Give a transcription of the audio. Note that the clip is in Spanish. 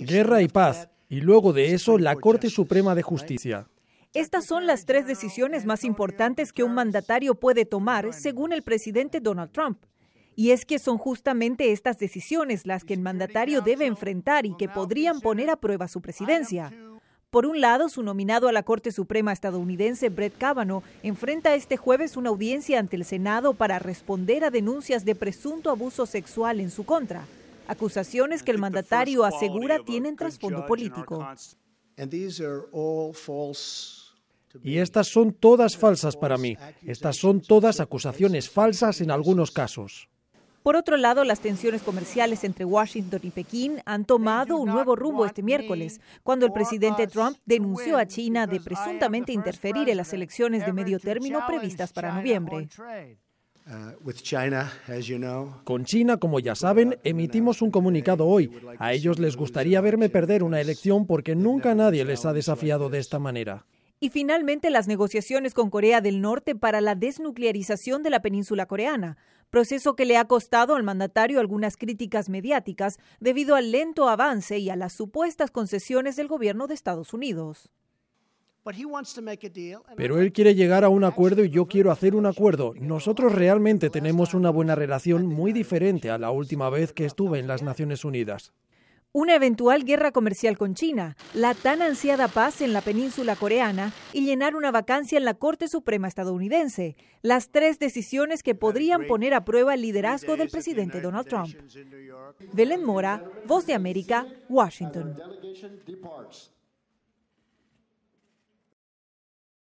Guerra y paz. Y luego de eso, la Corte Suprema de Justicia. Estas son las tres decisiones más importantes que un mandatario puede tomar, según el presidente Donald Trump. Y es que son justamente estas decisiones las que el mandatario debe enfrentar y que podrían poner a prueba su presidencia. Por un lado, su nominado a la Corte Suprema estadounidense, Brett Kavanaugh, enfrenta este jueves una audiencia ante el Senado para responder a denuncias de presunto abuso sexual en su contra acusaciones que el mandatario asegura tienen trasfondo político. Y estas son todas falsas para mí. Estas son todas acusaciones falsas en algunos casos. Por otro lado, las tensiones comerciales entre Washington y Pekín han tomado un nuevo rumbo este miércoles, cuando el presidente Trump denunció a China de presuntamente interferir en las elecciones de medio término previstas para noviembre. Uh, con China, como ya saben, emitimos un comunicado hoy. A ellos les gustaría verme perder una elección porque nunca nadie les ha desafiado de esta manera. Y finalmente las negociaciones con Corea del Norte para la desnuclearización de la península coreana, proceso que le ha costado al mandatario algunas críticas mediáticas debido al lento avance y a las supuestas concesiones del gobierno de Estados Unidos. Pero él quiere llegar a un acuerdo y yo quiero hacer un acuerdo. Nosotros realmente tenemos una buena relación muy diferente a la última vez que estuve en las Naciones Unidas. Una eventual guerra comercial con China, la tan ansiada paz en la península coreana y llenar una vacancia en la Corte Suprema estadounidense, las tres decisiones que podrían poner a prueba el liderazgo del presidente Donald Trump. Belén Mora, Voz de América, Washington.